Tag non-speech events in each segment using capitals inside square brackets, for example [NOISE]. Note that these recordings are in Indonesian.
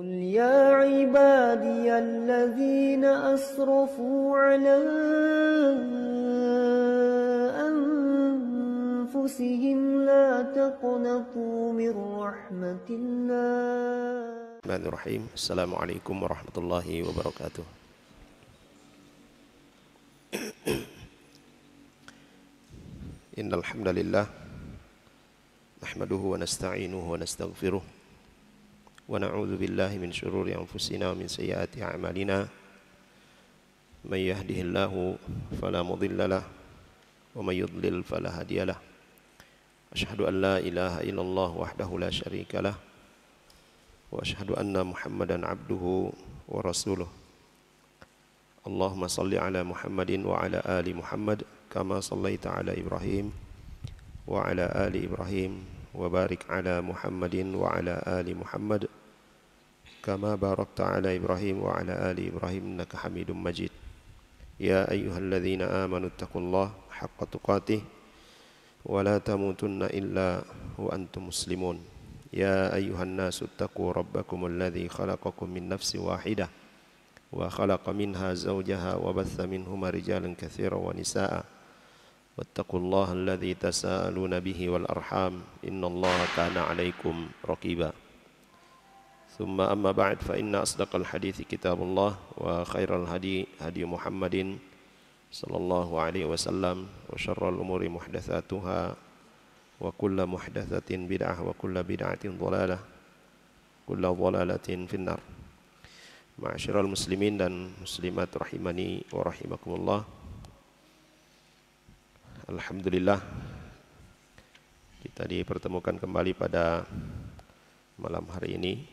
قل يا عبادي الذين أسرفوا على أنفسهم لا تقنطوا من رحمة الله الرحمن الرحيم السلام عليكم ورحمة الله وبركاته إن الحمد لله نحمده ونستعينه ونستغفره ونعوذ بالله من شرور أنفسنا ومن سيئات أعمالنا من يهده الله فلا مضل له ومن يضلل فلا هادي له أشهد أن لا إله إلا الله وحده لا شريك له وأشهد أن محمدا عبده ورسوله اللهم صل على محمد وعلى آل محمد كما صليت على إبراهيم وعلى آل إبراهيم وبارك على محمد وعلى آل محمد كما باركت على إبراهيم وعلى آل إبراهيم إنك حميد مجيد يا أيها الذين آمنوا اتقوا الله حق تقاته ولا تموتن إلا وأنتم مسلمون يا أيها الناس اتقوا ربكم الذي خلقكم من نفس واحدة وخلق منها زوجها وبث منهما رجالا كثيرا ونساء واتقوا الله الذي تساءلون به والأرحام إن الله كان عليكم رقيبا ثم أما بعد فإن أصدق الحديث كتاب الله وخير الهدي هدي محمد صلى الله عليه وسلم وشر الأمور محدثاتها وكل محدثة بدعة وكل بدعة ضلالة كل ضلالة في النار Ma'asyiral muslimin dan muslimat rahimani wa rahimakumullah Alhamdulillah Kita dipertemukan kembali pada malam hari ini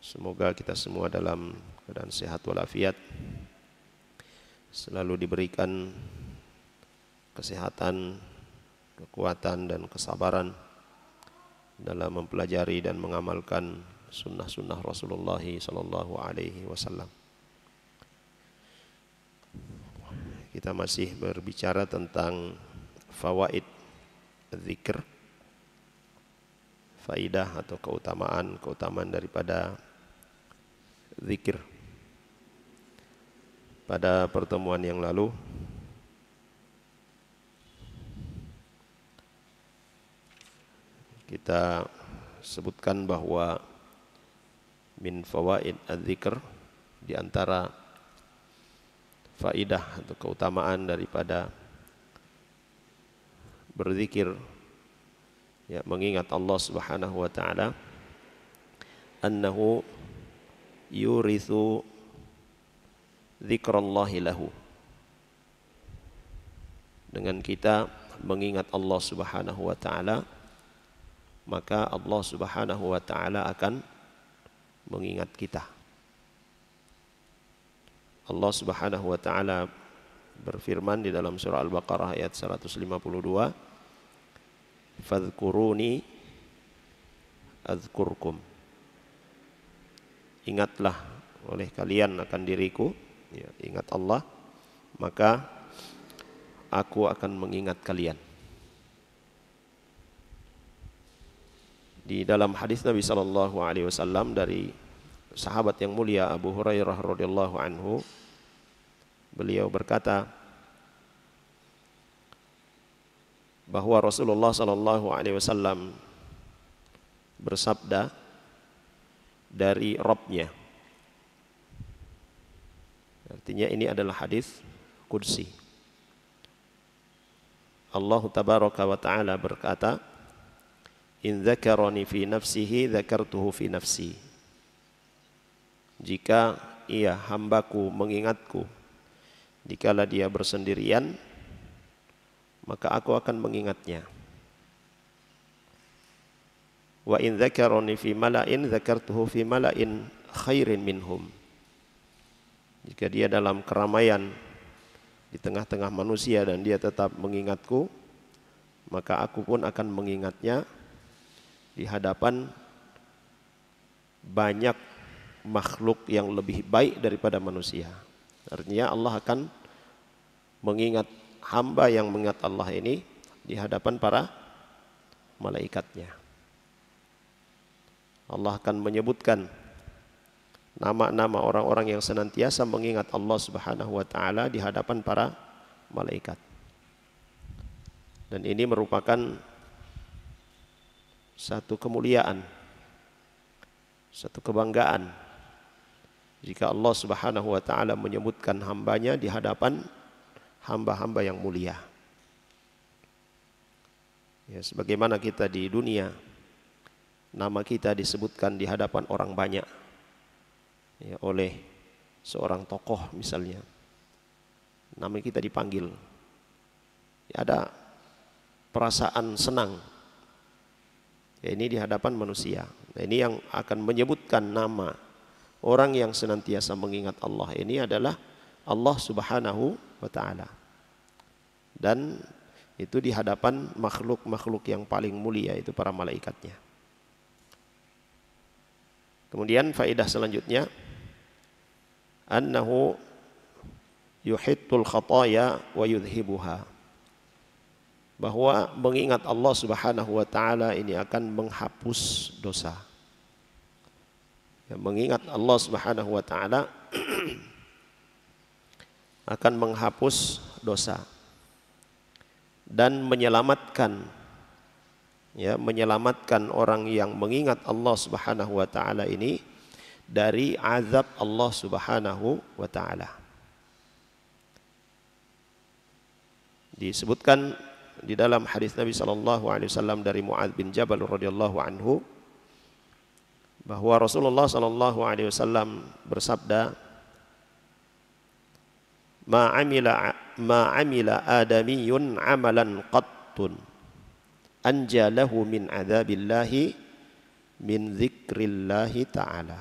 Semoga kita semua dalam keadaan sehat walafiat selalu diberikan kesehatan, kekuatan dan kesabaran dalam mempelajari dan mengamalkan sunnah-sunnah Rasulullah SAW. Kita masih berbicara tentang fawaid zikr faidah atau keutamaan keutamaan daripada zikir. Pada pertemuan yang lalu kita sebutkan bahwa min fawaid adzikr di antara faidah atau keutamaan daripada berzikir ya mengingat Allah Subhanahu wa taala annahu yurithu zikrallahi lahu dengan kita mengingat Allah Subhanahu wa taala maka Allah Subhanahu wa taala akan mengingat kita Allah Subhanahu wa taala berfirman di dalam surah Al-Baqarah ayat 152 fadhkuruni azkurkum ingatlah oleh kalian akan diriku ya, ingat Allah maka aku akan mengingat kalian di dalam hadis Nabi Shallallahu Alaihi Wasallam dari sahabat yang mulia Abu Hurairah radhiyallahu anhu beliau berkata bahwa Rasulullah Shallallahu Alaihi Wasallam bersabda dari Robnya. Artinya ini adalah hadis kudsi. Allah tabaraka wa taala berkata, "In dzakarani fi nafsihi dzakartuhu fi nafsi." Jika ia hambaku mengingatku, dikala dia bersendirian, maka aku akan mengingatnya wa in dzakaruni fi mala'in dzakartuhu fi mala'in khairin minhum jika dia dalam keramaian di tengah-tengah manusia dan dia tetap mengingatku maka aku pun akan mengingatnya di hadapan banyak makhluk yang lebih baik daripada manusia. Artinya Allah akan mengingat hamba yang mengingat Allah ini di hadapan para malaikatnya. Allah akan menyebutkan nama-nama orang-orang yang senantiasa mengingat Allah Subhanahu wa taala di hadapan para malaikat. Dan ini merupakan satu kemuliaan, satu kebanggaan jika Allah Subhanahu wa taala menyebutkan hambanya di hadapan hamba-hamba yang mulia. Ya, sebagaimana kita di dunia nama kita disebutkan di hadapan orang banyak ya, oleh seorang tokoh misalnya nama kita dipanggil ya, ada perasaan senang ya, ini di hadapan manusia nah, ini yang akan menyebutkan nama orang yang senantiasa mengingat Allah ini adalah Allah subhanahu wa ta'ala dan itu di hadapan makhluk-makhluk yang paling mulia itu para malaikatnya Kemudian faedah selanjutnya annahu yuhittul khataya wa yudhibuha. Bahwa mengingat Allah Subhanahu wa taala ini akan menghapus dosa. Ya, mengingat Allah Subhanahu wa taala [CLEARS THROAT] akan menghapus dosa dan menyelamatkan ya menyelamatkan orang yang mengingat Allah Subhanahu wa taala ini dari azab Allah Subhanahu wa taala. Disebutkan di dalam hadis Nabi sallallahu alaihi wasallam dari Muadz bin Jabal radhiyallahu anhu bahwa Rasulullah sallallahu alaihi wasallam bersabda Ma amila ma amila adamiyun amalan qattun anjalahu min adzabillahi min zikrillahi ta'ala.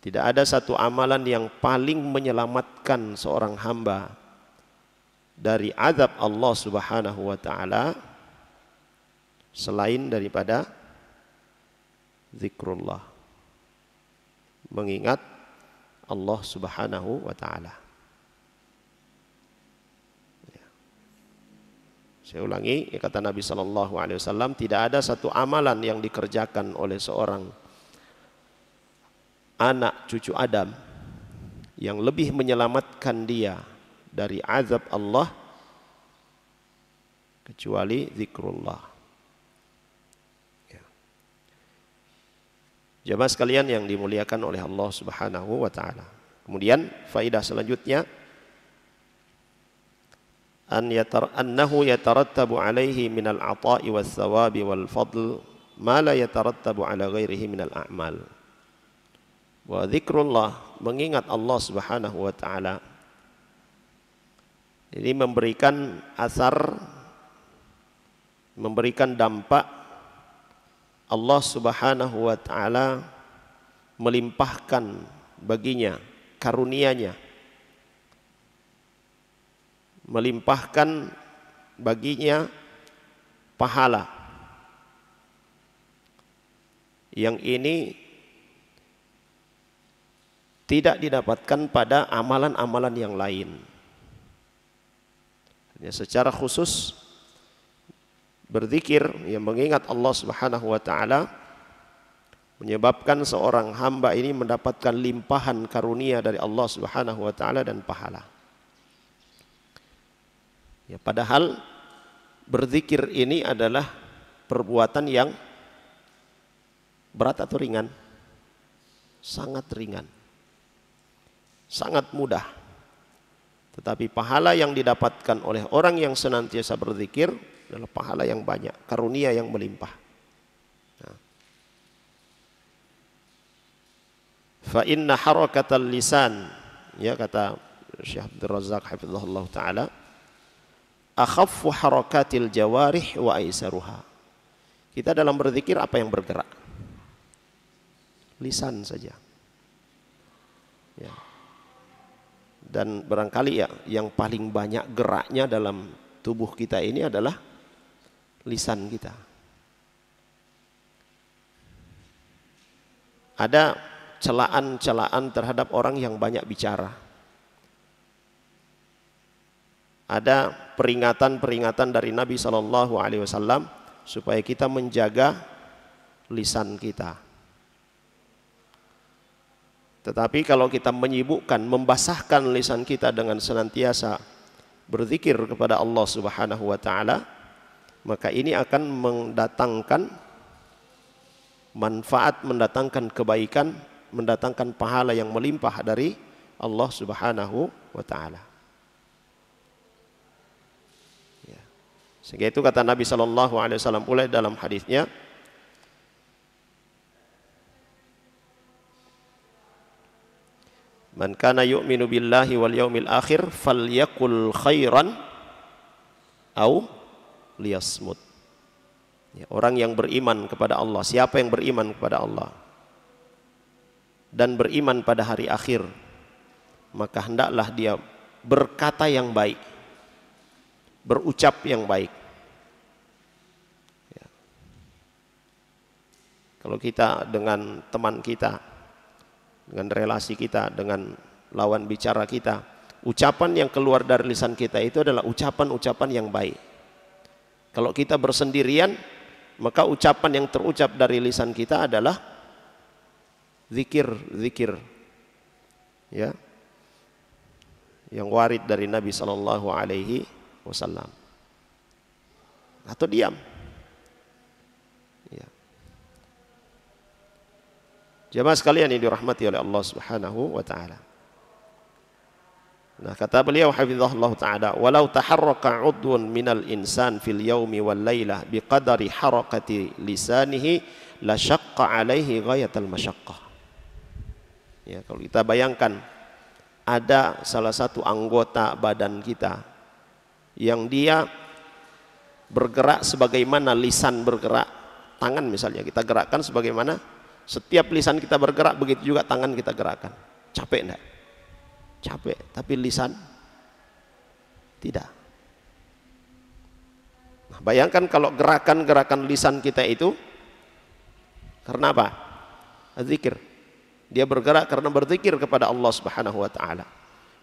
Tidak ada satu amalan yang paling menyelamatkan seorang hamba dari azab Allah Subhanahu wa taala selain daripada zikrullah. Mengingat Allah Subhanahu wa taala. Saya ulangi, ya, kata Nabi Shallallahu Alaihi Wasallam, tidak ada satu amalan yang dikerjakan oleh seorang anak cucu Adam yang lebih menyelamatkan dia dari azab Allah kecuali zikrullah. Ya. jemaah sekalian yang dimuliakan oleh Allah Subhanahu wa taala. Kemudian faidah selanjutnya an yatar annahu yatarattabu alaihi min al-ata'i was thawabi wal fadl ma la yatarattabu ala ghairihi min al-a'mal. Wa dzikrullah mengingat Allah Subhanahu wa taala. Jadi memberikan asar memberikan dampak Allah Subhanahu wa taala melimpahkan baginya karunia-nya melimpahkan baginya pahala yang ini tidak didapatkan pada amalan-amalan yang lain. Ya, secara khusus berzikir yang mengingat Allah Subhanahu wa taala menyebabkan seorang hamba ini mendapatkan limpahan karunia dari Allah Subhanahu wa taala dan pahala. Ya, padahal berzikir ini adalah perbuatan yang berat atau ringan? Sangat ringan. Sangat mudah. Tetapi pahala yang didapatkan oleh orang yang senantiasa berzikir adalah pahala yang banyak, karunia yang melimpah. Nah. Fa inna harakatal lisan ya kata Syekh Abdul Razak hafizahullah taala akhaffu harakatil jawarih wa aisaruha. Kita dalam berzikir apa yang bergerak? Lisan saja. Ya. Dan barangkali ya yang paling banyak geraknya dalam tubuh kita ini adalah lisan kita. Ada celaan-celaan terhadap orang yang banyak bicara ada peringatan-peringatan dari Nabi Shallallahu Alaihi Wasallam supaya kita menjaga lisan kita. Tetapi kalau kita menyibukkan, membasahkan lisan kita dengan senantiasa berzikir kepada Allah Subhanahu wa taala, maka ini akan mendatangkan manfaat, mendatangkan kebaikan, mendatangkan pahala yang melimpah dari Allah Subhanahu wa taala. Sehingga itu kata Nabi Shallallahu Alaihi Wasallam pula dalam hadisnya. Man kana yu'minu billahi wal yaumil akhir falyakul khairan au liyasmut. Ya, orang yang beriman kepada Allah, siapa yang beriman kepada Allah dan beriman pada hari akhir, maka hendaklah dia berkata yang baik berucap yang baik. Ya. Kalau kita dengan teman kita, dengan relasi kita, dengan lawan bicara kita, ucapan yang keluar dari lisan kita itu adalah ucapan-ucapan yang baik. Kalau kita bersendirian, maka ucapan yang terucap dari lisan kita adalah zikir, zikir. Ya. Yang warid dari Nabi sallallahu alaihi wasallam. Atau diam. Ya. Jemaah sekalian yang dirahmati oleh Allah Subhanahu wa taala. Nah, kata beliau hafizahullah taala, "Walau taharraka 'udwun minal insan fil yaumi wal lailah biqadari harakati lisanihi la syaqqa 'alaihi ghayatal masyaqqah." Ya, kalau kita bayangkan ada salah satu anggota badan kita yang dia bergerak sebagaimana lisan bergerak tangan misalnya kita gerakkan sebagaimana setiap lisan kita bergerak begitu juga tangan kita gerakkan capek enggak capek tapi lisan tidak nah, bayangkan kalau gerakan-gerakan lisan kita itu karena apa zikir dia bergerak karena berzikir kepada Allah Subhanahu wa taala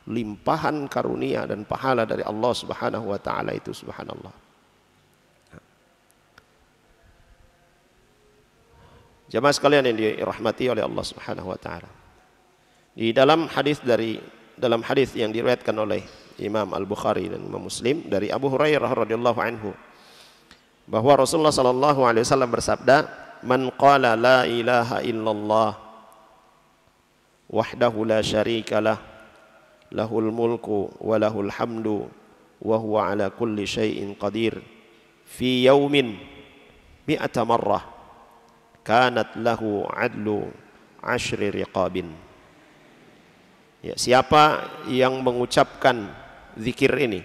limpahan karunia dan pahala dari Allah Subhanahu wa taala itu subhanallah. Jamaah sekalian yang dirahmati oleh Allah Subhanahu wa taala. Di dalam hadis dari dalam hadis yang diriwayatkan oleh Imam Al-Bukhari dan Imam Muslim dari Abu Hurairah radhiyallahu anhu bahwa Rasulullah sallallahu alaihi wasallam bersabda, "Man qala la ilaha illallah wahdahu la syarikalah lahul mulku wa lahul hamdu wa huwa ala kulli syai'in qadir fi yaumin mi'ata marrah kanat lahu adlu ashri riqabin ya, siapa yang mengucapkan zikir ini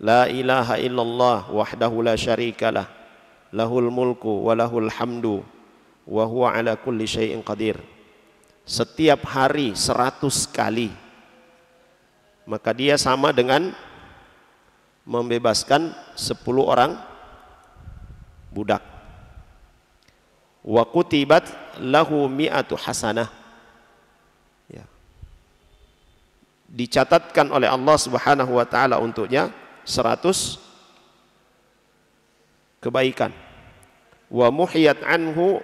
la ilaha illallah wahdahu la lah lahul mulku wa lahul hamdu wa huwa ala kulli syai'in qadir setiap hari seratus kali maka dia sama dengan membebaskan 10 orang budak wa kutibat lahu mi'atu hasanah ya. dicatatkan oleh Allah Subhanahu wa taala untuknya 100 kebaikan wa muhiyat anhu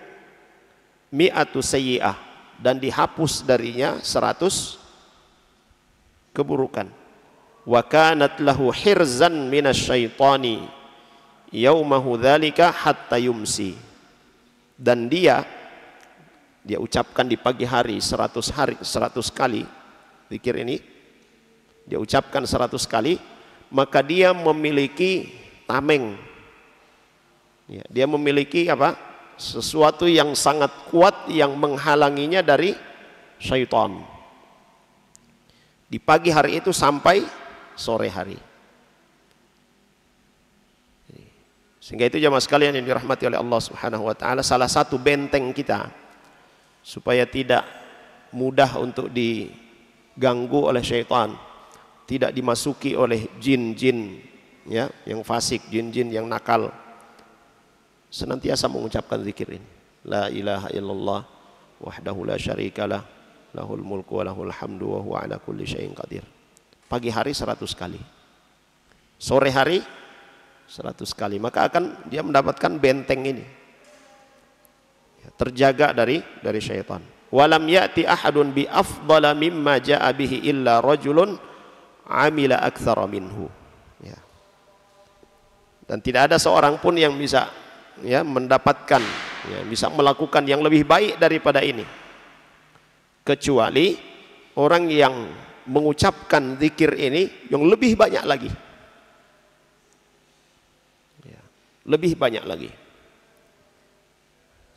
mi'atu sayyi'ah dan dihapus darinya 100 keburukan wa kanat lahu hirzan minasyaitani yaumahu dzalika hatta yumsi dan dia dia ucapkan di pagi hari 100 hari 100 kali zikir ini dia ucapkan 100 kali maka dia memiliki tameng ya, dia memiliki apa sesuatu yang sangat kuat yang menghalanginya dari syaitan di pagi hari itu sampai sore hari. Sehingga itu jamaah sekalian yang dirahmati oleh Allah Subhanahu wa taala salah satu benteng kita supaya tidak mudah untuk diganggu oleh syaitan, tidak dimasuki oleh jin-jin ya, yang fasik, jin-jin yang nakal. Senantiasa mengucapkan zikir ini. La ilaha illallah wahdahu la syarikalah lahul mulku wa lahul hamdu wa huwa ala kulli syai'in qadir. Pagi hari 100 kali. Sore hari 100 kali. Maka akan dia mendapatkan benteng ini. Ya, terjaga dari dari syaitan. Walam ya'ti ahadun bi afdala mimma ja'a bihi illa rajulun amila aktsara minhu. Ya. Dan tidak ada seorang pun yang bisa ya mendapatkan ya bisa melakukan yang lebih baik daripada ini kecuali orang yang mengucapkan zikir ini yang lebih banyak lagi ya, lebih banyak lagi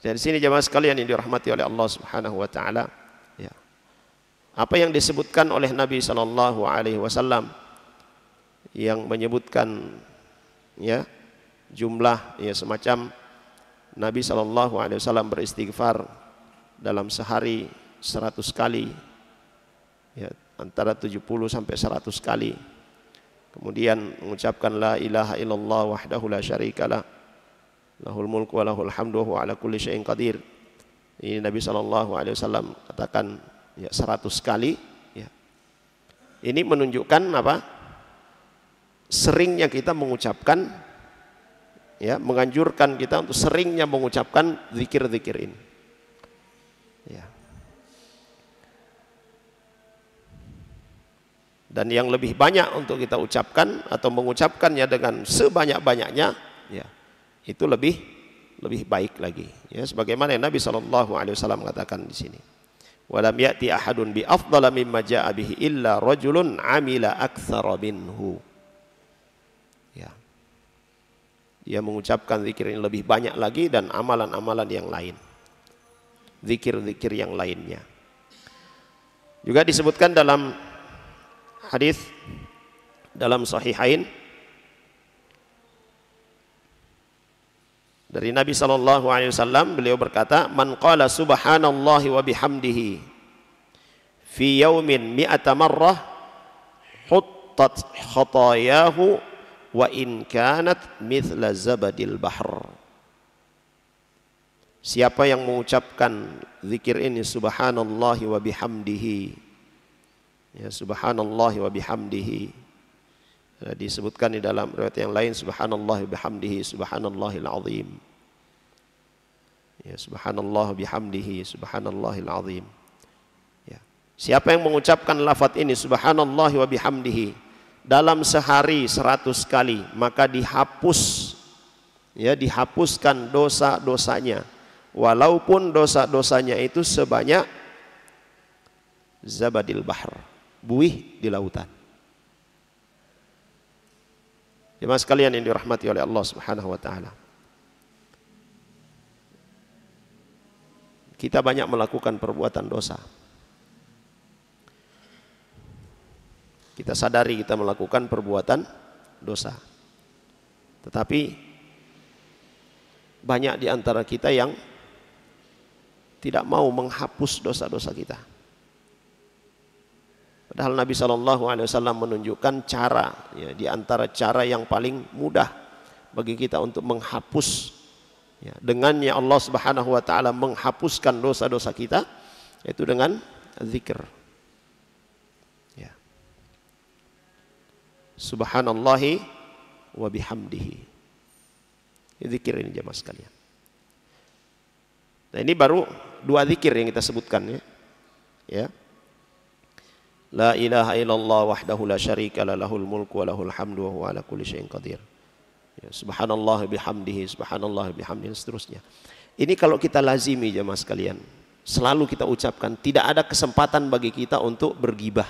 dari sini jemaah sekalian yang dirahmati oleh Allah Subhanahu wa taala ya apa yang disebutkan oleh Nabi sallallahu alaihi wasallam yang menyebutkan ya jumlah ya semacam Nabi sallallahu alaihi wasallam beristighfar dalam sehari 100 kali ya, antara 70 sampai 100 kali kemudian mengucapkan la ilaha illallah wahdahu la la lahul mulku wa lahul hamdu wa ala kulli syai'in qadir ini Nabi sallallahu alaihi wasallam katakan ya 100 kali ya. ini menunjukkan apa seringnya kita mengucapkan ya menganjurkan kita untuk seringnya mengucapkan zikir-zikir ini dan yang lebih banyak untuk kita ucapkan atau mengucapkannya dengan sebanyak-banyaknya ya itu lebih lebih baik lagi ya sebagaimana yang Nabi sallallahu alaihi wasallam katakan di sini walam ya'ti ahadun bi afdala mimma ja'a bihi illa rajulun amila aktsara minhu ya dia mengucapkan zikir ini lebih banyak lagi dan amalan-amalan yang lain zikir-zikir yang lainnya juga disebutkan dalam hadis dalam sahihain dari Nabi sallallahu alaihi wasallam beliau berkata man qala subhanallah wa bihamdihi fi yaumin mi'ata marrah huttat khatayahu wa in kanat mithla zabadil bahr Siapa yang mengucapkan zikir ini subhanallah wa bihamdihi ya subhanallah wa bihamdihi ya, disebutkan di dalam riwayat yang lain subhanallah wa bihamdihi subhanallahil azim ya subhanallah wa bihamdihi subhanallahil azim ya siapa yang mengucapkan lafaz ini subhanallah wa bihamdihi dalam sehari seratus kali maka dihapus ya dihapuskan dosa-dosanya walaupun dosa-dosanya itu sebanyak zabadil bahr buih di lautan. Jemaah sekalian yang dirahmati oleh Allah Subhanahu wa taala. Kita banyak melakukan perbuatan dosa. Kita sadari kita melakukan perbuatan dosa. Tetapi banyak di antara kita yang tidak mau menghapus dosa-dosa kita. Padahal Nabi Shallallahu Alaihi Wasallam menunjukkan cara, ya, di antara cara yang paling mudah bagi kita untuk menghapus ya, dengannya Allah Subhanahu Wa Taala menghapuskan dosa-dosa kita, yaitu dengan zikir. Ya. Subhanallahi wa bihamdihi. Zikir ini jemaah sekalian. Nah ini baru dua zikir yang kita sebutkan ya. ya. La ilaha illallah wahdahu la syarika la lahul mulku wa lahul hamdu wa huwa ala kulli syai'in qadir. Ya, subhanallah bihamdihi, subhanallah bihamdihi, seterusnya. Ini kalau kita lazimi jemaah sekalian, selalu kita ucapkan, tidak ada kesempatan bagi kita untuk bergibah.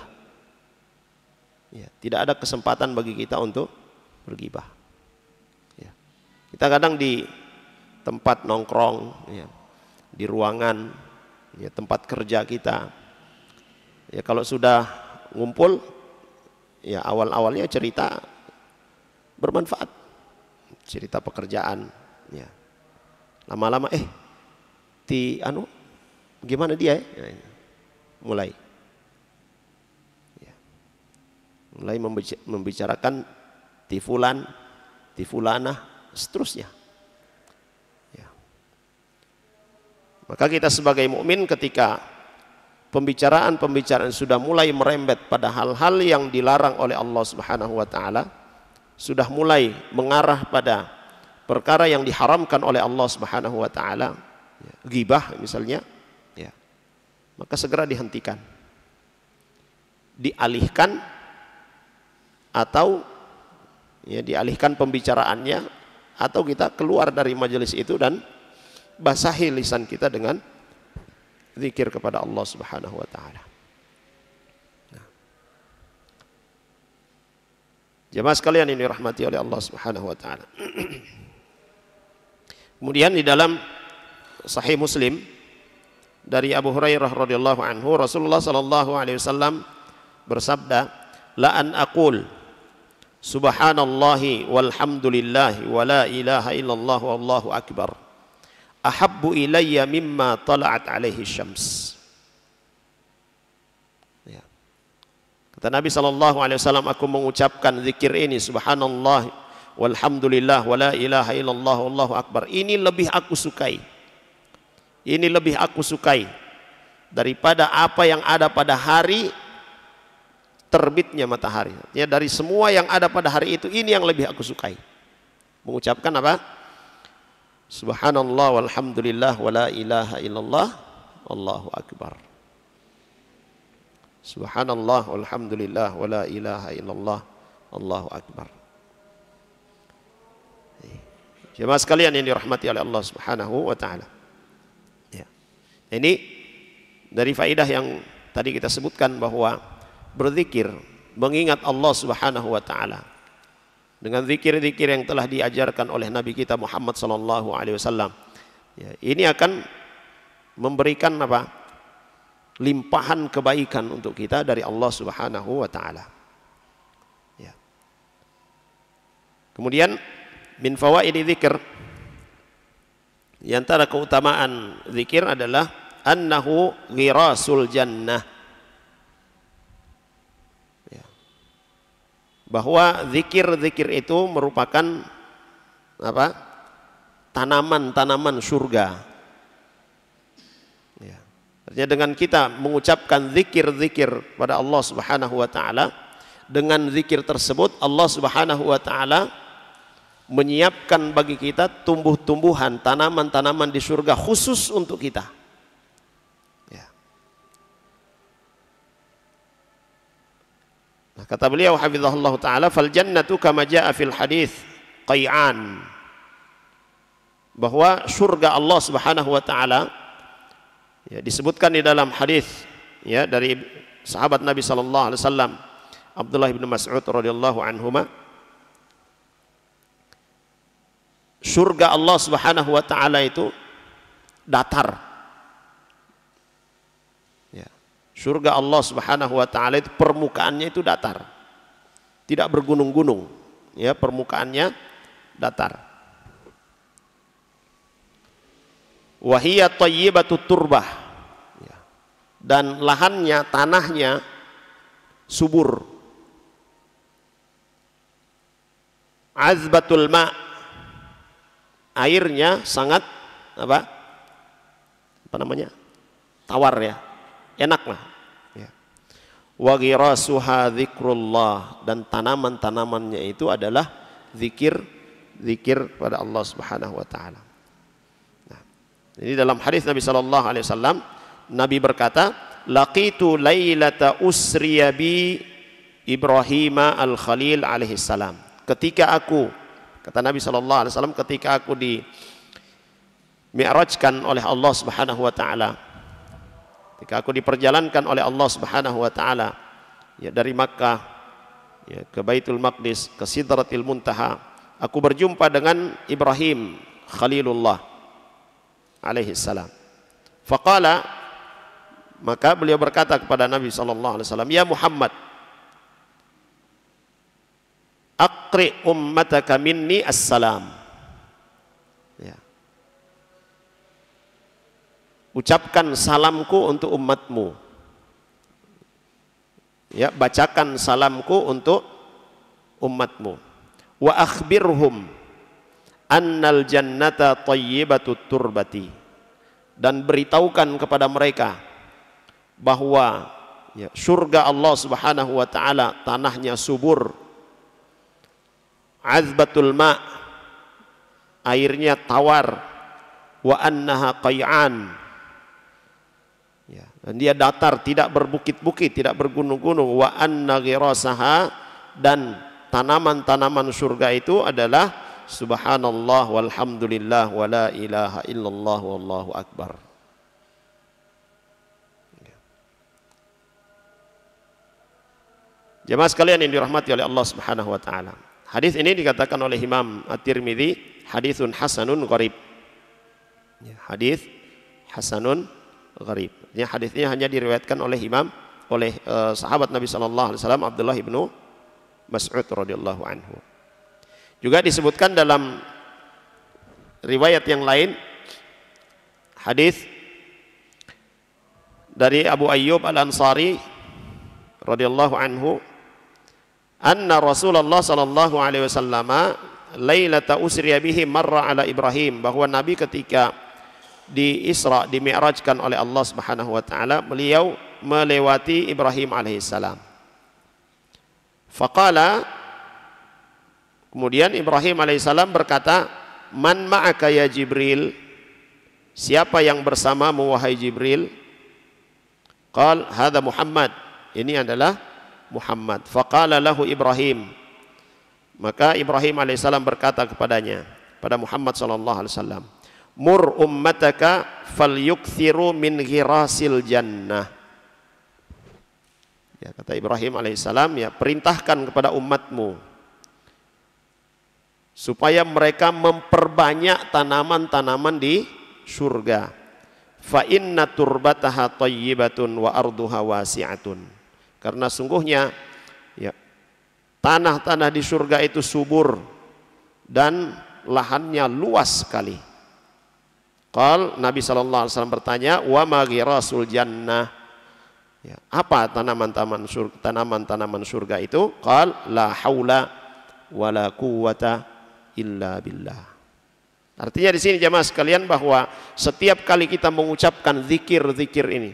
Ya, tidak ada kesempatan bagi kita untuk bergibah. Ya. Kita kadang di tempat nongkrong, ya, di ruangan, ya, tempat kerja kita, Ya kalau sudah ngumpul ya awal-awalnya cerita bermanfaat. Cerita pekerjaan ya. Lama-lama eh ti anu gimana dia eh? ya, ya? Mulai ya. mulai membicarakan tifulan, tifulanah, seterusnya. Ya. Maka kita sebagai mukmin ketika pembicaraan-pembicaraan sudah mulai merembet pada hal-hal yang dilarang oleh Allah Subhanahu wa taala, sudah mulai mengarah pada perkara yang diharamkan oleh Allah Subhanahu wa taala, ya, gibah misalnya, ya. Maka segera dihentikan. Dialihkan atau ya dialihkan pembicaraannya atau kita keluar dari majelis itu dan basahi lisan kita dengan zikir kepada Allah Subhanahu wa taala. Nah. Jemaah sekalian ini rahmati oleh Allah Subhanahu wa taala. [CLEARS THROAT] Kemudian di dalam Sahih Muslim dari Abu Hurairah radhiyallahu anhu Rasulullah sallallahu alaihi wasallam bersabda, "La an aqul subhanallahi walhamdulillahi wa la ilaha illallah wallahu akbar." ahabbu ilayya mimma tala'at alaihi syams ya. kata Nabi sallallahu alaihi wasallam aku mengucapkan zikir ini subhanallah walhamdulillah wala ilaha illallah wallahu akbar ini lebih aku sukai ini lebih aku sukai daripada apa yang ada pada hari terbitnya matahari. Ya dari semua yang ada pada hari itu ini yang lebih aku sukai. Mengucapkan apa? Subhanallah walhamdulillah la ilaha illallah Allahu akbar. Subhanallah walhamdulillah la ilaha illallah Allahu akbar. Jemaah sekalian yang dirahmati oleh Allah Subhanahu wa taala. Ya. Ini dari faidah yang tadi kita sebutkan bahwa berzikir mengingat Allah Subhanahu wa taala dengan zikir-zikir yang telah diajarkan oleh Nabi kita Muhammad sallallahu alaihi wasallam. Ya, ini akan memberikan apa? limpahan kebaikan untuk kita dari Allah Subhanahu wa taala. Ya. Kemudian min ini zikir di antara keutamaan zikir adalah annahu ghirasul jannah bahwa zikir-zikir itu merupakan apa? tanaman-tanaman surga. Ya. Artinya dengan kita mengucapkan zikir-zikir pada Allah Subhanahu wa taala, dengan zikir tersebut Allah Subhanahu wa taala menyiapkan bagi kita tumbuh-tumbuhan, tanaman-tanaman di surga khusus untuk kita. Nah, kata beliau hafizahullah taala fal jannatu kama jaa fil hadis qai'an. Bahwa surga Allah Subhanahu wa taala ya, disebutkan di dalam hadis ya dari sahabat Nabi sallallahu alaihi wasallam Abdullah bin Mas'ud radhiyallahu anhuma surga Allah Subhanahu wa taala itu datar Surga Allah Subhanahu wa taala itu permukaannya itu datar. Tidak bergunung-gunung, ya, permukaannya datar. Wahia thayyibatu turbah. Ya. Dan lahannya, tanahnya subur. Azbatul ma. Airnya sangat apa? Apa namanya? Tawar ya. Enak lah wa dzikrullah dan tanaman-tanamannya itu adalah zikir zikir pada Allah Subhanahu wa taala. Nah, ini dalam hadis Nabi sallallahu alaihi wasallam Nabi berkata, "Laqitu lailata usriya bi Ibrahim al-Khalil alaihi salam." Ketika aku kata Nabi sallallahu alaihi wasallam ketika aku di mi'rajkan oleh Allah Subhanahu wa taala ketika aku diperjalankan oleh Allah Subhanahu wa taala ya dari Makkah ya ke Baitul Maqdis ke Sidratil Muntaha aku berjumpa dengan Ibrahim Khalilullah alaihi salam faqala maka beliau berkata kepada Nabi sallallahu alaihi wasallam ya Muhammad aqri ummataka minni assalam ucapkan salamku untuk umatmu. Ya, bacakan salamku untuk umatmu. Wa akhbirhum annal jannata tayyibatu turbati. Dan beritahukan kepada mereka bahwa ya, surga Allah Subhanahu wa taala tanahnya subur. Azbatul ma airnya tawar wa annaha qai'an dan dia datar, tidak berbukit-bukit, tidak bergunung-gunung. Wa anna ghirasaha dan tanaman-tanaman surga itu adalah subhanallah walhamdulillah wala ilaha illallah wallahu akbar. Jemaah sekalian yang dirahmati oleh Allah Subhanahu wa taala. Hadis ini dikatakan oleh Imam at tirmidzi hadisun hasanun gharib. Ya, hadis hasanun gharib. Artinya hadis hanya diriwayatkan oleh imam oleh uh, sahabat Nabi sallallahu alaihi wasallam Abdullah ibnu Mas'ud radhiyallahu anhu. Juga disebutkan dalam riwayat yang lain hadis dari Abu Ayyub Al-Ansari radhiyallahu anhu anna Rasulullah sallallahu alaihi wasallam lailata usriya bihi marra ala Ibrahim bahwa Nabi ketika di Isra dimi'rajkan oleh Allah Subhanahu wa taala beliau melewati Ibrahim alaihissalam faqala kemudian Ibrahim alaihissalam berkata man ma'aka ya Jibril siapa yang bersamamu wahai Jibril qal hadha Muhammad ini adalah Muhammad faqala lahu Ibrahim maka Ibrahim alaihissalam berkata kepadanya pada Muhammad sallallahu alaihi wasallam mur ummataka yukthiru min ghirasil jannah ya kata Ibrahim alaihissalam ya perintahkan kepada umatmu supaya mereka memperbanyak tanaman-tanaman di surga fa inna turbataha tayyibatun wa arduha wasi'atun karena sungguhnya ya tanah-tanah di surga itu subur dan lahannya luas sekali Qal Nabi sallallahu alaihi wasallam bertanya, "Wa maghirasul jannah?" Ya, apa tanaman-tanaman surga, tanaman-tanaman surga itu? Qal la haula wala quwata illa billah. Artinya di sini jemaah sekalian bahwa setiap kali kita mengucapkan zikir-zikir ini,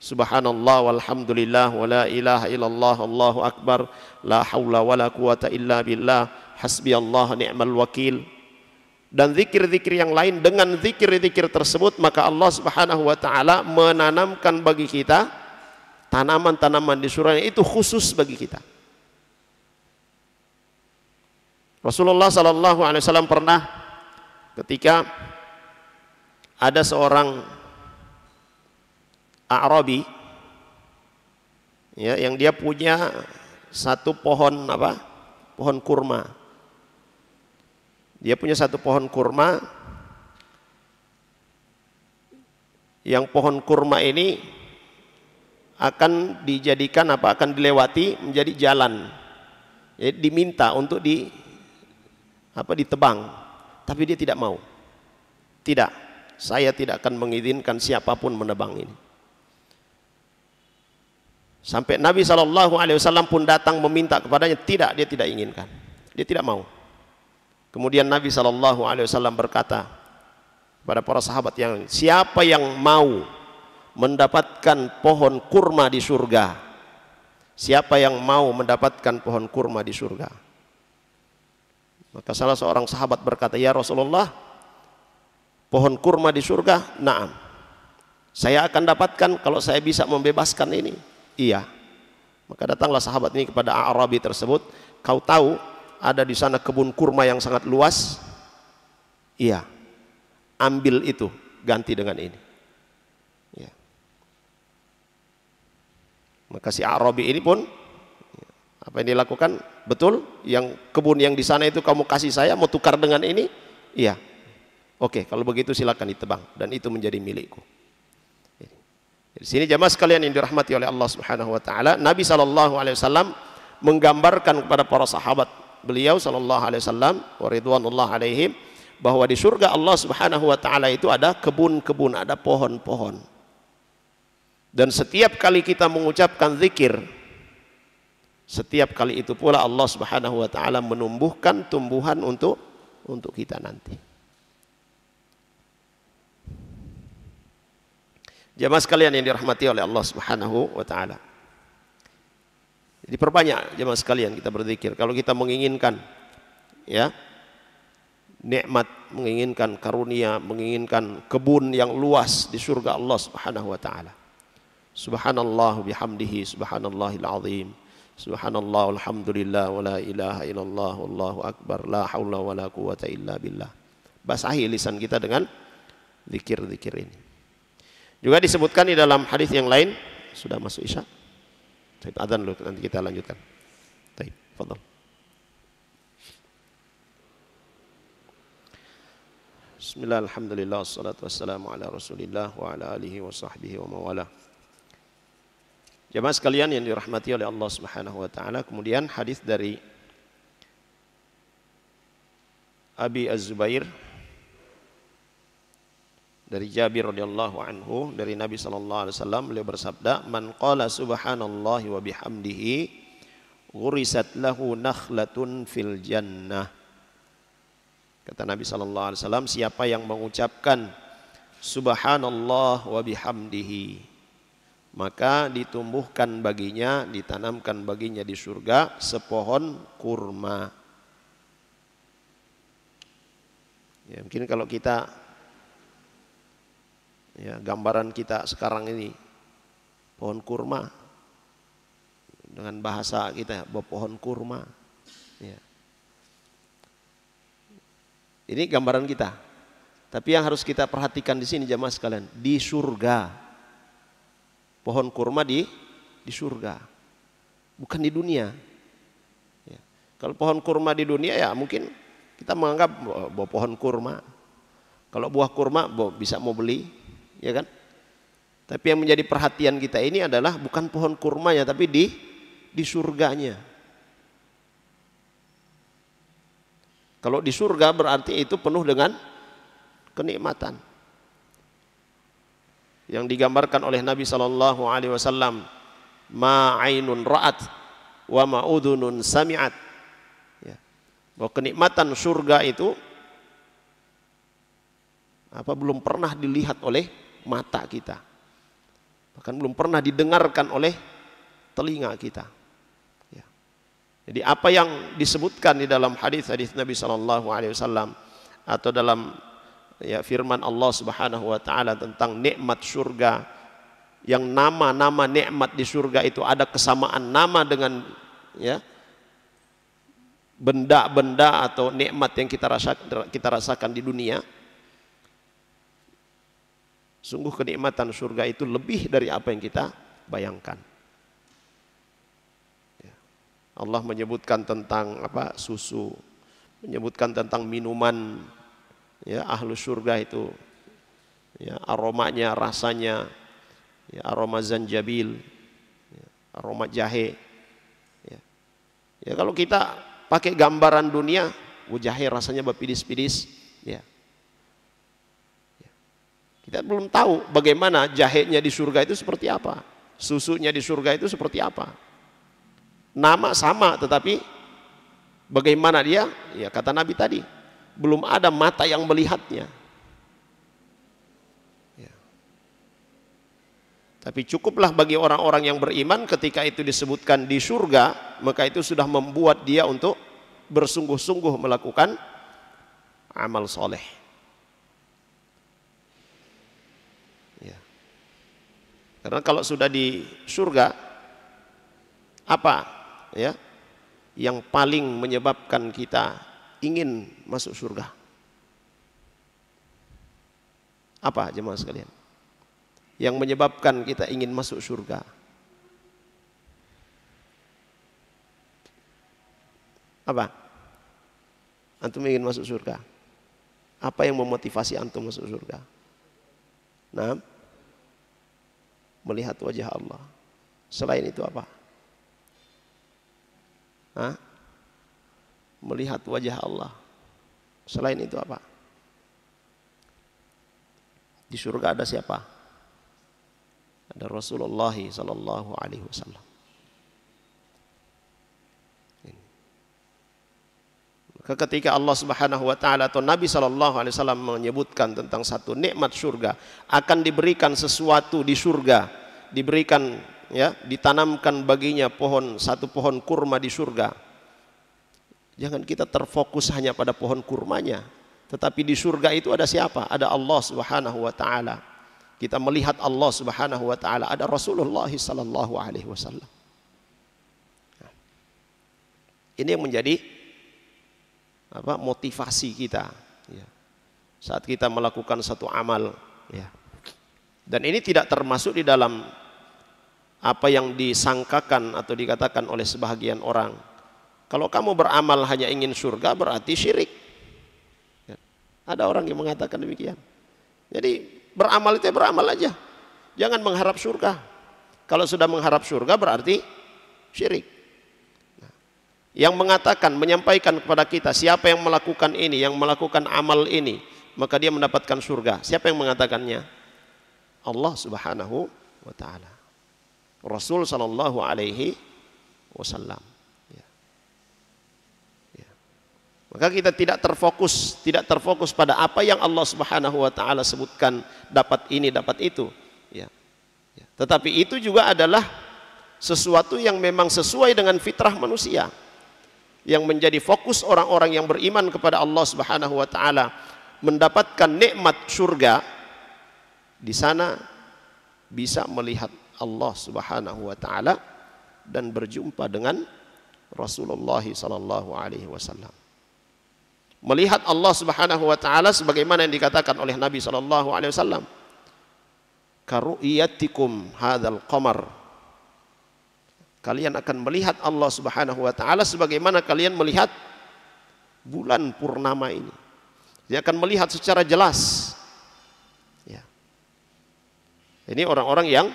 Subhanallah walhamdulillah la ilaha illallah Allahu akbar la haula wala quwata illa billah hasbi Allah ni'mal wakil dan zikir-zikir yang lain dengan zikir-zikir tersebut maka Allah Subhanahu wa taala menanamkan bagi kita tanaman-tanaman di surga itu khusus bagi kita. Rasulullah sallallahu alaihi wasallam pernah ketika ada seorang Arabi ya yang dia punya satu pohon apa? pohon kurma dia punya satu pohon kurma. Yang pohon kurma ini akan dijadikan apa? Akan dilewati menjadi jalan. Jadi diminta untuk di apa ditebang. Tapi dia tidak mau. Tidak. Saya tidak akan mengizinkan siapapun menebang ini. Sampai Nabi Shallallahu Alaihi Wasallam pun datang meminta kepadanya, tidak, dia tidak inginkan, dia tidak mau. Kemudian Nabi Shallallahu Alaihi Wasallam berkata kepada para sahabat yang siapa yang mau mendapatkan pohon kurma di surga, siapa yang mau mendapatkan pohon kurma di surga. Maka salah seorang sahabat berkata, ya Rasulullah, pohon kurma di surga, naam. Saya akan dapatkan kalau saya bisa membebaskan ini. Iya. Maka datanglah sahabat ini kepada Arabi tersebut. Kau tahu ada di sana kebun kurma yang sangat luas. Iya. Ambil itu, ganti dengan ini. Ya. Maka si Arabi ini pun iya, apa yang dilakukan betul yang kebun yang di sana itu kamu kasih saya mau tukar dengan ini iya oke kalau begitu silakan ditebang dan itu menjadi milikku di sini jamaah sekalian yang dirahmati oleh Allah Subhanahu wa taala Nabi saw menggambarkan kepada para sahabat beliau sallallahu alaihi wasallam wa ridwanullah alaihim bahwa di surga Allah Subhanahu wa taala itu ada kebun-kebun, ada pohon-pohon. Dan setiap kali kita mengucapkan zikir, setiap kali itu pula Allah Subhanahu wa taala menumbuhkan tumbuhan untuk untuk kita nanti. Jamaah sekalian yang dirahmati oleh Allah Subhanahu wa taala. Diperbanyak jemaah sekalian kita berzikir. Kalau kita menginginkan ya nikmat, menginginkan karunia, menginginkan kebun yang luas di surga Allah Subhanahu wa taala. Subhanallah bihamdihi subhanallahil azim. Subhanallah alhamdulillah wala ilaha illallah wallahu akbar la haula wala quwata illa billah. Basahi lisan kita dengan zikir-zikir ini. Juga disebutkan di dalam hadis yang lain sudah masuk Isya. Baik, adzan dulu nanti kita lanjutkan. Baik, fadhal. Bismillah, alhamdulillah, salatu wassalamu ala rasulillah wa ala alihi wa sahbihi wa mawala. Jemaah sekalian yang dirahmati oleh Allah Subhanahu wa taala, kemudian hadis dari Abi Az-Zubair dari Jabir radhiyallahu anhu dari Nabi sallallahu alaihi wasallam beliau bersabda man qala subhanallahi wa bihamdihi ghurisat lahu nakhlatun fil jannah kata Nabi sallallahu alaihi wasallam siapa yang mengucapkan subhanallah wa bihamdihi maka ditumbuhkan baginya ditanamkan baginya di surga sepohon kurma ya mungkin kalau kita ya, gambaran kita sekarang ini pohon kurma dengan bahasa kita pohon kurma ya. ini gambaran kita tapi yang harus kita perhatikan di sini jamaah sekalian di surga pohon kurma di di surga bukan di dunia ya. kalau pohon kurma di dunia ya mungkin kita menganggap oh, bahwa pohon kurma kalau buah kurma bisa mau beli ya kan? Tapi yang menjadi perhatian kita ini adalah bukan pohon kurmanya tapi di di surganya. Kalau di surga berarti itu penuh dengan kenikmatan. Yang digambarkan oleh Nabi Shallallahu alaihi wasallam, ma'ainun ra'at wa ma'udunun sami'at. Ya. Bahwa kenikmatan surga itu apa belum pernah dilihat oleh mata kita. Bahkan belum pernah didengarkan oleh telinga kita. Ya. Jadi apa yang disebutkan di dalam hadis-hadis Nabi saw atau dalam ya, firman Allah Subhanahu Wa Taala tentang nikmat surga yang nama-nama nikmat di surga itu ada kesamaan nama dengan ya benda-benda atau nikmat yang kita rasakan kita rasakan di dunia Sungguh kenikmatan surga itu lebih dari apa yang kita bayangkan. Ya. Allah menyebutkan tentang apa susu, menyebutkan tentang minuman ya ahlu surga itu ya, aromanya rasanya ya, aroma zanjabil ya, aroma jahe ya. ya kalau kita pakai gambaran dunia jahe rasanya berpidis-pidis ya kita belum tahu bagaimana jahenya di surga itu seperti apa. Susunya di surga itu seperti apa. Nama sama tetapi bagaimana dia? Ya kata Nabi tadi, belum ada mata yang melihatnya. Ya. Tapi cukuplah bagi orang-orang yang beriman ketika itu disebutkan di surga, maka itu sudah membuat dia untuk bersungguh-sungguh melakukan amal soleh. Karena kalau sudah di surga apa ya yang paling menyebabkan kita ingin masuk surga? Apa jemaah sekalian? Yang menyebabkan kita ingin masuk surga? Apa? Antum ingin masuk surga? Apa yang memotivasi antum masuk surga? Nah, melihat wajah Allah. Selain itu apa? Hah? Melihat wajah Allah. Selain itu apa? Di surga ada siapa? Ada Rasulullah sallallahu alaihi wasallam. ketika Allah Subhanahu wa taala atau Nabi sallallahu alaihi wasallam menyebutkan tentang satu nikmat surga akan diberikan sesuatu di surga diberikan ya ditanamkan baginya pohon satu pohon kurma di surga jangan kita terfokus hanya pada pohon kurmanya tetapi di surga itu ada siapa ada Allah Subhanahu wa taala kita melihat Allah Subhanahu wa taala ada Rasulullah sallallahu alaihi wasallam nah, ini yang menjadi apa motivasi kita ya. saat kita melakukan satu amal ya. dan ini tidak termasuk di dalam apa yang disangkakan atau dikatakan oleh sebahagian orang kalau kamu beramal hanya ingin surga berarti syirik ya. ada orang yang mengatakan demikian jadi beramal itu ya beramal aja jangan mengharap surga kalau sudah mengharap surga berarti syirik yang mengatakan, menyampaikan kepada kita siapa yang melakukan ini, yang melakukan amal ini, maka dia mendapatkan surga. Siapa yang mengatakannya? Allah Subhanahu wa taala. Rasul sallallahu alaihi wasallam. Ya. Ya. Maka kita tidak terfokus, tidak terfokus pada apa yang Allah Subhanahu wa taala sebutkan dapat ini, dapat itu. Ya. Ya. Tetapi itu juga adalah sesuatu yang memang sesuai dengan fitrah manusia yang menjadi fokus orang-orang yang beriman kepada Allah Subhanahu wa taala mendapatkan nikmat surga di sana bisa melihat Allah Subhanahu wa taala dan berjumpa dengan Rasulullah sallallahu alaihi wasallam. Melihat Allah Subhanahu wa taala sebagaimana yang dikatakan oleh Nabi sallallahu alaihi wasallam. Karu'iyatikum hadzal qamar Kalian akan melihat Allah Subhanahu wa taala sebagaimana kalian melihat bulan purnama ini. Dia akan melihat secara jelas. Ya. Ini orang-orang yang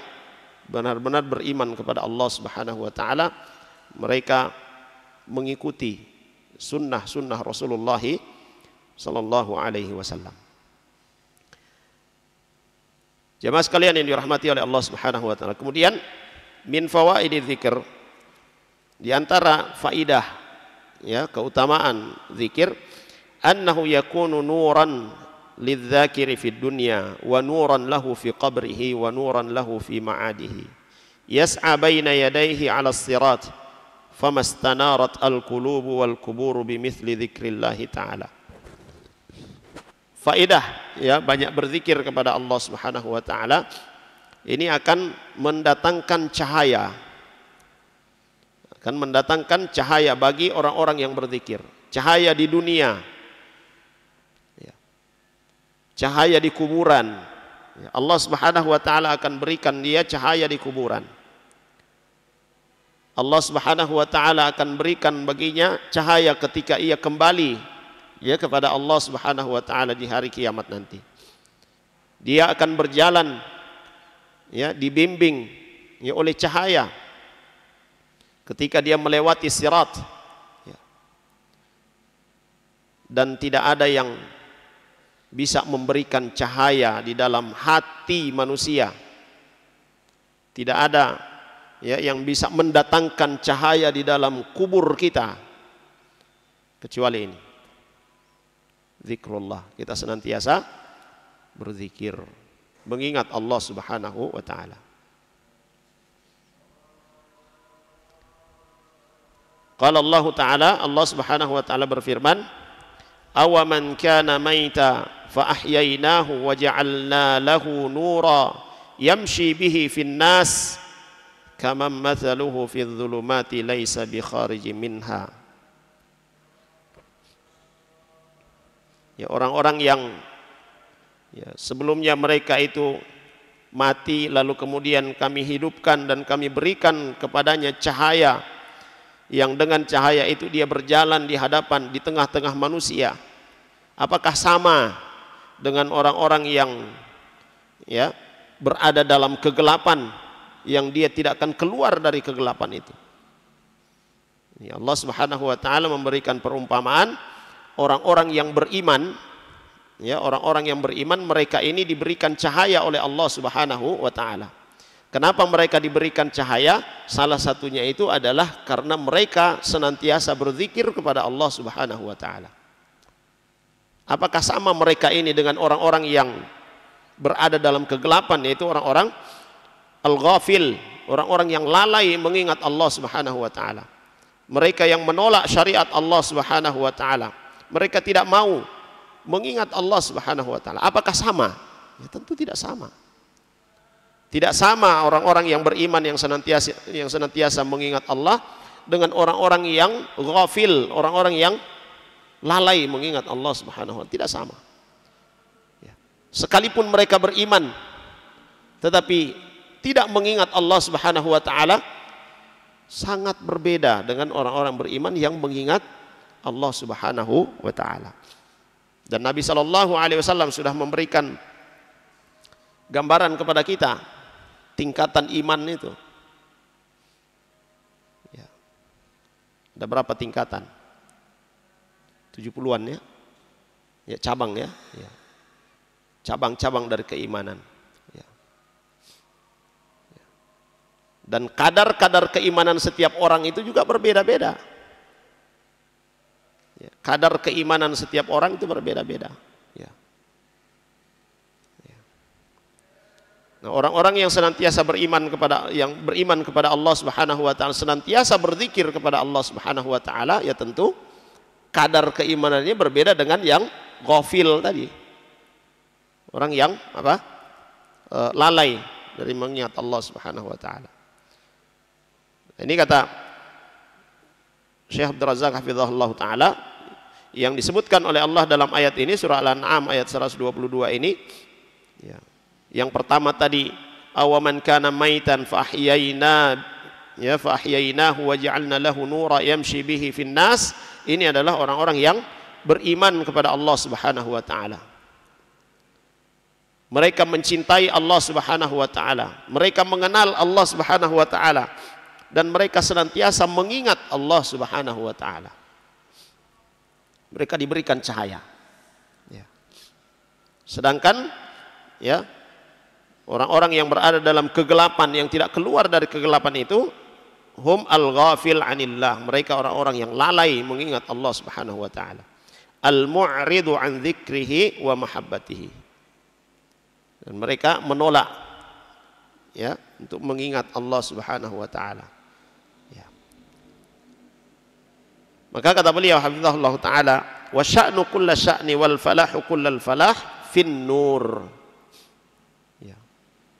benar-benar beriman kepada Allah Subhanahu wa taala, mereka mengikuti sunnah-sunnah Rasulullah sallallahu alaihi wasallam. Jemaah sekalian yang dirahmati oleh Allah Subhanahu wa taala. Kemudian min fawaidi zikir di antara faidah ya keutamaan zikir annahu yakunu nuran lidzakiri fid dunya wa nuran lahu fi qabrihi wa nuran lahu fi ma'adihi yas'a baina yadayhi 'ala sirat famastanarat al-qulubu wal kuburu bimithli dzikrillah ta'ala faidah ya banyak berzikir kepada Allah Subhanahu wa taala ini akan mendatangkan cahaya akan mendatangkan cahaya bagi orang-orang yang berzikir cahaya di dunia ya. cahaya di kuburan ya, Allah subhanahu wa ta'ala akan berikan dia cahaya di kuburan Allah subhanahu wa ta'ala akan berikan baginya cahaya ketika ia kembali ya kepada Allah subhanahu wa ta'ala di hari kiamat nanti dia akan berjalan ya dibimbing ya oleh cahaya ketika dia melewati sirat ya. dan tidak ada yang bisa memberikan cahaya di dalam hati manusia tidak ada ya yang bisa mendatangkan cahaya di dalam kubur kita kecuali ini zikrullah kita senantiasa berzikir mengingat Allah Subhanahu wa taala. Qala Allah taala Allah Subhanahu wa taala berfirman, "Aw man kana maita fa ahyaynahu wa ja'alna lahu nura yamshi bihi fin nas kama mathaluhu fi dhulumati laysa bi khariji minha." Ya orang-orang yang Ya, sebelumnya mereka itu mati lalu kemudian kami hidupkan dan kami berikan kepadanya cahaya yang dengan cahaya itu dia berjalan di hadapan di tengah-tengah manusia. Apakah sama dengan orang-orang yang ya berada dalam kegelapan yang dia tidak akan keluar dari kegelapan itu? Ya, Allah Subhanahu wa taala memberikan perumpamaan orang-orang yang beriman ya orang-orang yang beriman mereka ini diberikan cahaya oleh Allah Subhanahu wa taala. Kenapa mereka diberikan cahaya? Salah satunya itu adalah karena mereka senantiasa berzikir kepada Allah Subhanahu wa taala. Apakah sama mereka ini dengan orang-orang yang berada dalam kegelapan yaitu orang-orang al-ghafil, orang-orang yang lalai mengingat Allah Subhanahu wa taala. Mereka yang menolak syariat Allah Subhanahu wa taala. Mereka tidak mau mengingat Allah Subhanahu wa taala. Apakah sama? Ya tentu tidak sama. Tidak sama orang-orang yang beriman yang senantiasa yang senantiasa mengingat Allah dengan orang-orang yang ghafil, orang-orang yang lalai mengingat Allah Subhanahu wa taala. Tidak sama. Ya. Sekalipun mereka beriman tetapi tidak mengingat Allah Subhanahu wa taala sangat berbeda dengan orang-orang beriman yang mengingat Allah Subhanahu wa taala. Dan Nabi Shallallahu Alaihi Wasallam sudah memberikan gambaran kepada kita tingkatan iman itu. Ya. Ada berapa tingkatan? 70-an ya. Ya cabang ya. ya. Cabang-cabang ya. dari keimanan. Ya. ya. Dan kadar-kadar keimanan setiap orang itu juga berbeda-beda. Ya. Kadar keimanan setiap orang itu berbeda-beda. Ya. Ya. Nah, orang-orang yang senantiasa beriman kepada yang beriman kepada Allah Subhanahu wa taala, senantiasa berzikir kepada Allah Subhanahu wa taala, ya tentu kadar keimanannya berbeda dengan yang gofil tadi. Orang yang apa? E, lalai dari mengingat Allah Subhanahu wa taala. Ini kata Syekh Abdul Razak hafizahullah taala yang disebutkan oleh Allah dalam ayat ini surah Al-An'am ayat 122 ini ya. Yang pertama tadi awaman kana maitan ahyayna ya ahyaynahu wa ja'alna lahu nura yamshi bihi fin nas ini adalah orang-orang yang beriman kepada Allah Subhanahu wa taala. Mereka mencintai Allah Subhanahu wa taala. Mereka mengenal Allah Subhanahu wa taala dan mereka senantiasa mengingat Allah Subhanahu wa taala mereka diberikan cahaya. Ya. Sedangkan ya orang-orang yang berada dalam kegelapan yang tidak keluar dari kegelapan itu hum al-ghafil anillah mereka orang-orang yang lalai mengingat Allah Subhanahu wa taala al-mu'ridu an dzikrihi wa mahabbatihi dan mereka menolak ya untuk mengingat Allah Subhanahu wa taala Maka kata beliau hafizahullah taala, wa sya'nu kulla sya'ni wal falahu kullal falah fin nur. Ya.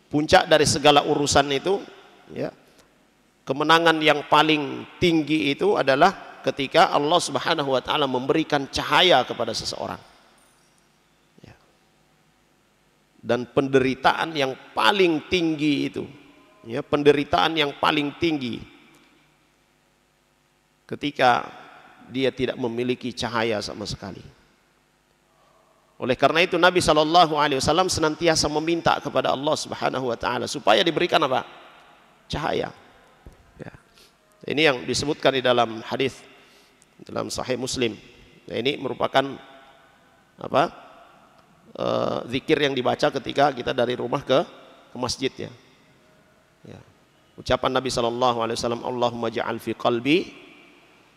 Puncak dari segala urusan itu ya. Kemenangan yang paling tinggi itu adalah ketika Allah Subhanahu wa taala memberikan cahaya kepada seseorang. Ya. Dan penderitaan yang paling tinggi itu, ya, penderitaan yang paling tinggi ketika dia tidak memiliki cahaya sama sekali. Oleh karena itu Nabi Shallallahu Alaihi Wasallam senantiasa meminta kepada Allah Subhanahu Wa Taala supaya diberikan apa? Cahaya. Ya. Ini yang disebutkan di dalam hadis dalam Sahih Muslim. Nah, ini merupakan apa? Eh, zikir yang dibaca ketika kita dari rumah ke ke ya. ya. Ucapan Nabi Shallallahu Alaihi Wasallam, Allahumma ja'al fi qalbi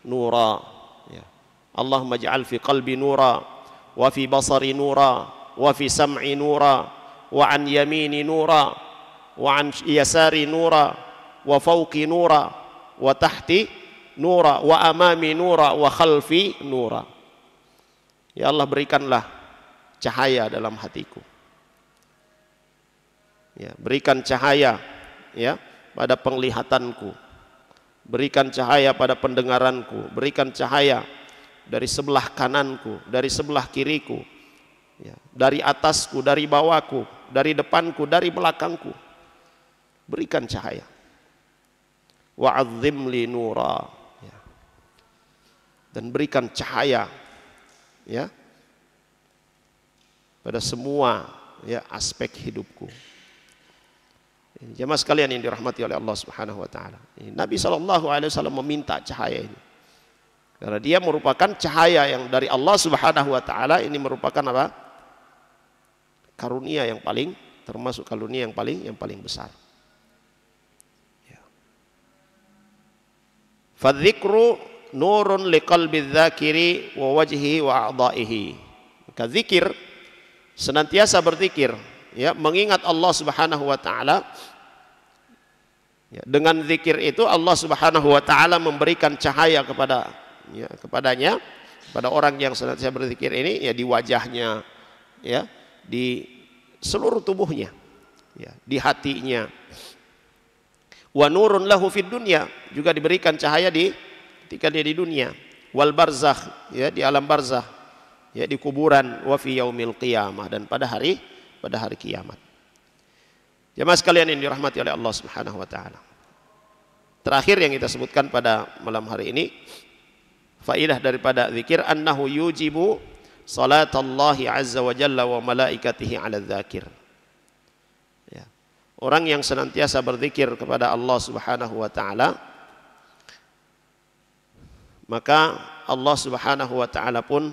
nura اللهم اجعل في قلبي نورا وفي بصري نورا وفي سمعي نورا وعن يميني نورا وعن يساري نورا وفوقي نورا وتحتي نورا وامامي نورا وخلفي نورا يا الله cahaya dalam hatiku ya berikan cahaya ya pada penglihatanku berikan cahaya pada pendengaranku berikan cahaya dari sebelah kananku, dari sebelah kiriku, ya, dari atasku, dari bawahku, dari depanku, dari belakangku. Berikan cahaya. Wa'adzim li nura. Ya. Dan berikan cahaya ya pada semua ya aspek hidupku. Jemaah sekalian yang dirahmati oleh Allah Subhanahu wa taala. Nabi sallallahu alaihi wasallam meminta cahaya ini. Karena dia merupakan cahaya yang dari Allah Subhanahu wa taala ini merupakan apa? karunia yang paling termasuk karunia yang paling yang paling besar. Ya. Fadzikru nurun liqalbi dzakiri wa wajhi wa a'dha'ihi. Maka zikir senantiasa berzikir ya mengingat Allah Subhanahu wa taala ya, dengan zikir itu Allah Subhanahu wa taala memberikan cahaya kepada ya, kepadanya pada orang yang senantiasa berzikir ini ya di wajahnya ya di seluruh tubuhnya ya di hatinya wa nurun lahu fid dunya juga diberikan cahaya di ketika dia di dunia wal barzakh ya di alam barzakh ya di kuburan wa fi yaumil qiyamah dan pada hari pada hari kiamat jemaah sekalian yang dirahmati oleh Allah Subhanahu wa taala terakhir yang kita sebutkan pada malam hari ini faidah daripada zikir annahu yujibu salatallahi azza wa jalla wa malaikatihi ala dzakir. Ya. Orang yang senantiasa berzikir kepada Allah Subhanahu wa taala maka Allah Subhanahu wa taala pun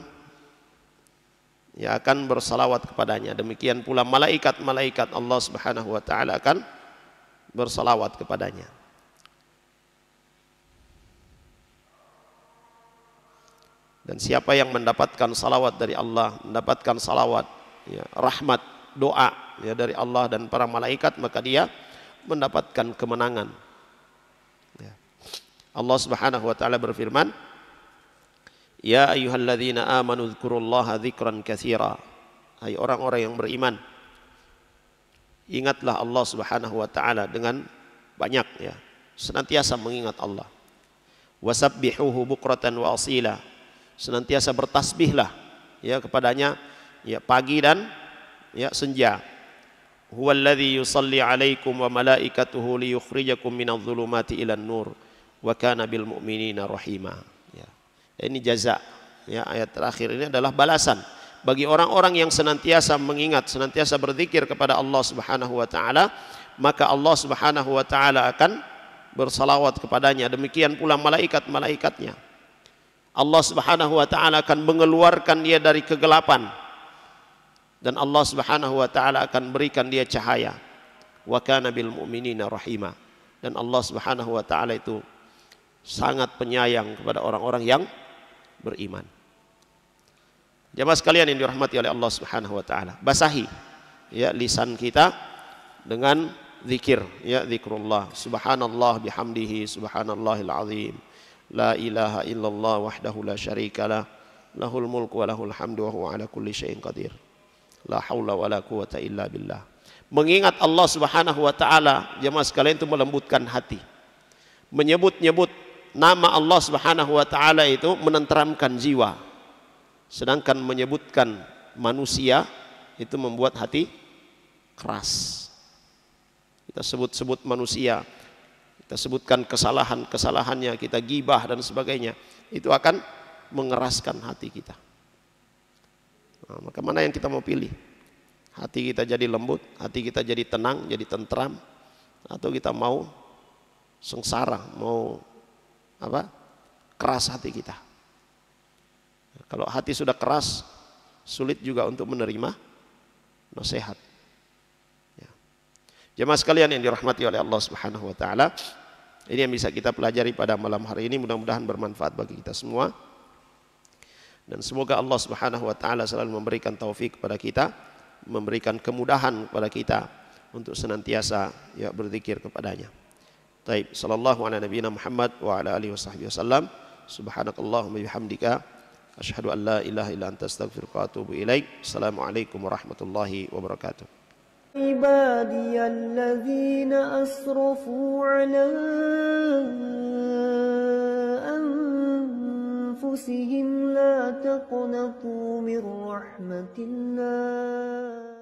ya akan bersalawat kepadanya. Demikian pula malaikat-malaikat Allah Subhanahu wa taala akan bersalawat kepadanya. Dan siapa yang mendapatkan salawat dari Allah, mendapatkan salawat, ya, rahmat, doa ya, dari Allah dan para malaikat, maka dia mendapatkan kemenangan. Ya. Allah Subhanahu wa taala berfirman, "Ya ayyuhalladzina amanu dzkurullaha dzikran katsira." Hai orang-orang yang beriman, ingatlah Allah Subhanahu wa taala dengan banyak ya, senantiasa mengingat Allah. Wasabbihuhu bukratan wa asila senantiasa bertasbihlah ya kepadanya ya pagi dan ya senja huwallazi yusalli alaikum wa malaikatuhu liyukhrijakum minadh dhulumati ilan nur wa kana bil mu'minina rahima ya ini jaza ya ayat terakhir ini adalah balasan bagi orang-orang yang senantiasa mengingat senantiasa berzikir kepada Allah Subhanahu wa taala maka Allah Subhanahu wa taala akan bersalawat kepadanya demikian pula malaikat-malaikatnya Allah Subhanahu wa taala akan mengeluarkan dia dari kegelapan dan Allah Subhanahu wa taala akan berikan dia cahaya. Wa kana bil mu'minina rahima. Dan Allah Subhanahu wa taala itu sangat penyayang kepada orang-orang yang beriman. Jamaah sekalian yang dirahmati oleh Allah Subhanahu wa taala. Basahi ya lisan kita dengan zikir ya zikrullah subhanallah bihamdihi subhanallahil azim la ilaha illallah wahdahu la لا lahul mulku wa lahul hamdu wa huwa ala kulli syai'in qadir la حول wa la quwata illa billah mengingat Allah Subhanahu wa taala jemaah sekalian itu melembutkan hati menyebut-nyebut nama Allah Subhanahu wa taala itu menenteramkan jiwa sedangkan menyebutkan manusia itu membuat hati keras kita sebut-sebut manusia kita sebutkan kesalahan-kesalahannya, kita gibah dan sebagainya. Itu akan mengeraskan hati kita. Nah, maka mana yang kita mau pilih? Hati kita jadi lembut, hati kita jadi tenang, jadi tentram, atau kita mau sengsara, mau apa? Keras hati kita. kalau hati sudah keras, sulit juga untuk menerima nasihat. Ya. Jemaah sekalian yang dirahmati oleh Allah Subhanahu wa taala, ini yang bisa kita pelajari pada malam hari ini mudah-mudahan bermanfaat bagi kita semua. Dan semoga Allah Subhanahu wa taala selalu memberikan taufik kepada kita, memberikan kemudahan kepada kita untuk senantiasa ya berzikir kepadanya. Taib sallallahu alaihi nabiyina Muhammad wa ala alihi wasahbihi wasallam. Subhanakallahumma bihamdika asyhadu an la ilaha illa anta astaghfiruka wa atubu ilaik. Assalamualaikum warahmatullahi wabarakatuh. عبادي الذين أسرفوا على أنفسهم لا تقنطوا من رحمة الله